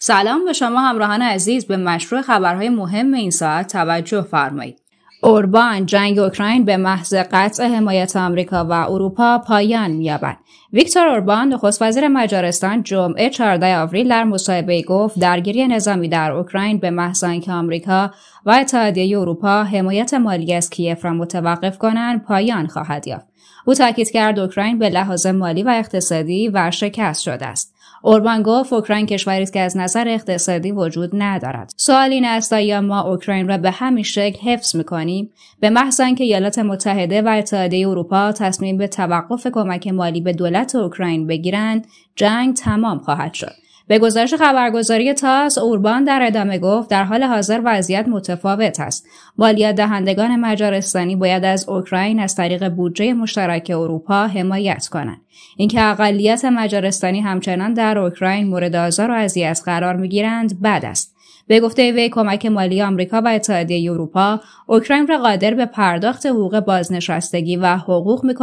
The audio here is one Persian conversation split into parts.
سلام به شما همراهان عزیز به مشروع خبرهای مهم این ساعت توجه فرمایید. اوربان جنگ اوکراین به محض قطع حمایت آمریکا و اروپا پایان می‌یابد. ویکتور اوربان نخست وزیر مجارستان جمعه 14 آوریل در مصاحبه گفت درگیری نظامی در اوکراین به محض آنکه آمریکا و اتحادیه اروپا حمایت مالی از کیف را متوقف کنند پایان خواهد یافت او تاکید کرد اوکراین به لحاظ مالی و اقتصادی ورشکست شده است اوربان گفت اوکراین کشوری است که از نظر اقتصادی وجود ندارد سوال این است آیا ما اوکراین را به همین شکل حفظ میکنیم به محض که ایالات متحده و اتحادیه اروپا تصمیم به توقف کمک مالی به دولت اوکراین بگیرند جنگ تمام خواهد شد به گزارش خبرگزاری تاس اوربان در ادامه گفت در حال حاضر وضعیت متفاوت است مالیات دهندگان مجارستانی باید از اوکراین از طریق بودجه مشترک اروپا حمایت کنند اینکه اقلیت مجارستانی همچنان در در اوکراین مورد آزار و اذیت قرار میگیرند بد است به گفته وی کمک مالی آمریکا و اتحادیه اروپا اوکراین را قادر به پرداخت حقوق بازنشستگی و حقوق می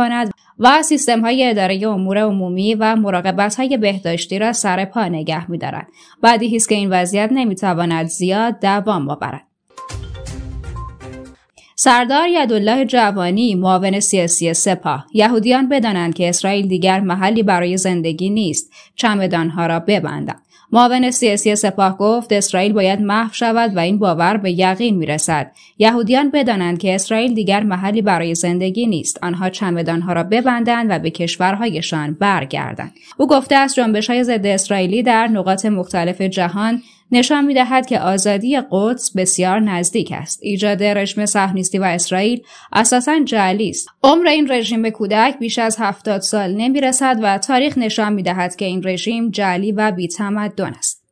و سیستم های اداره امور عمومی و مراقبت های بهداشتی را سر پا نگه می بعدی هیست که این وضعیت نمی تواند زیاد دوام آورد. سردار یدالله جوانی معاون سیاسی سپاه یهودیان بدانند که اسرائیل دیگر محلی برای زندگی نیست چمدانها را ببندند معاون سیاسی سپاه گفت اسرائیل باید محو شود و این باور به یقین میرسد یهودیان بدانند که اسرائیل دیگر محلی برای زندگی نیست آنها چمدانها را ببندند و به کشورهایشان برگردند او گفته است جنبش های ضد اسرائیلی در نقاط مختلف جهان نشان می دهد که آزادی قدس بسیار نزدیک است. ایجاد رژیم صهیونیستی و اسرائیل اساسا جعلی است. عمر این رژیم به کودک بیش از 70 سال نمی رسد و تاریخ نشان می دهد که این رژیم جعلی و بی‌تمدن است.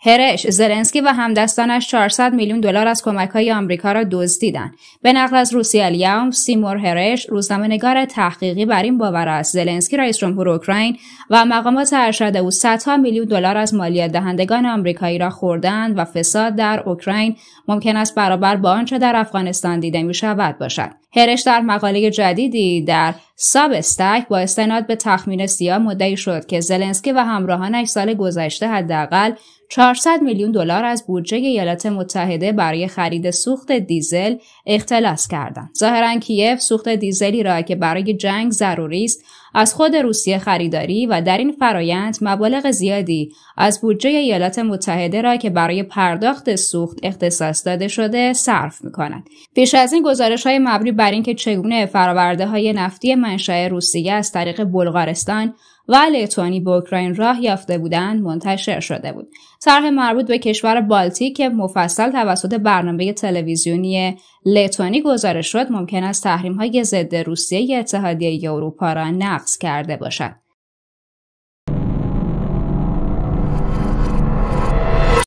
هرش، زلنسکی و همدستانش 400 میلیون دلار از کمکهای آمریکا را دزدیدند. به نقل از روسیه الیام، سیمور هرش، روزنامه‌نگار تحقیقی بر این باور است زلنسکی رئیس جمهور اوکراین و مقامات ارشد او صدها میلیون دلار از مالیات دهندگان آمریکایی را خوردند و فساد در اوکراین ممکن است برابر با آنچه در افغانستان دیده می شود باشد. هرش در مقاله جدیدی در ساب استک با استناد به تخمین سیا مدعی شد که زلنسکی و همراهانش سال گذشته حداقل 400 میلیون دلار از بودجه ایالات متحده برای خرید سوخت دیزل اختلاس کردند. ظاهرا کیف سوخت دیزلی را که برای جنگ ضروری است از خود روسیه خریداری و در این فرایند مبالغ زیادی از بودجه ایالات متحده را که برای پرداخت سوخت اختصاص داده شده صرف می کند. پیش از این گزارش های مبنی بر اینکه چگونه فراورده های نفتی منشأ روسیه از طریق بلغارستان و لتونی به اوکراین راه یافته بودند منتشر شده بود طرح مربوط به کشور بالتیک که مفصل توسط برنامه تلویزیونی لتونی گزارش شد ممکن است تحریم های ضد روسیه اتحادیه اروپا را نقض کرده باشد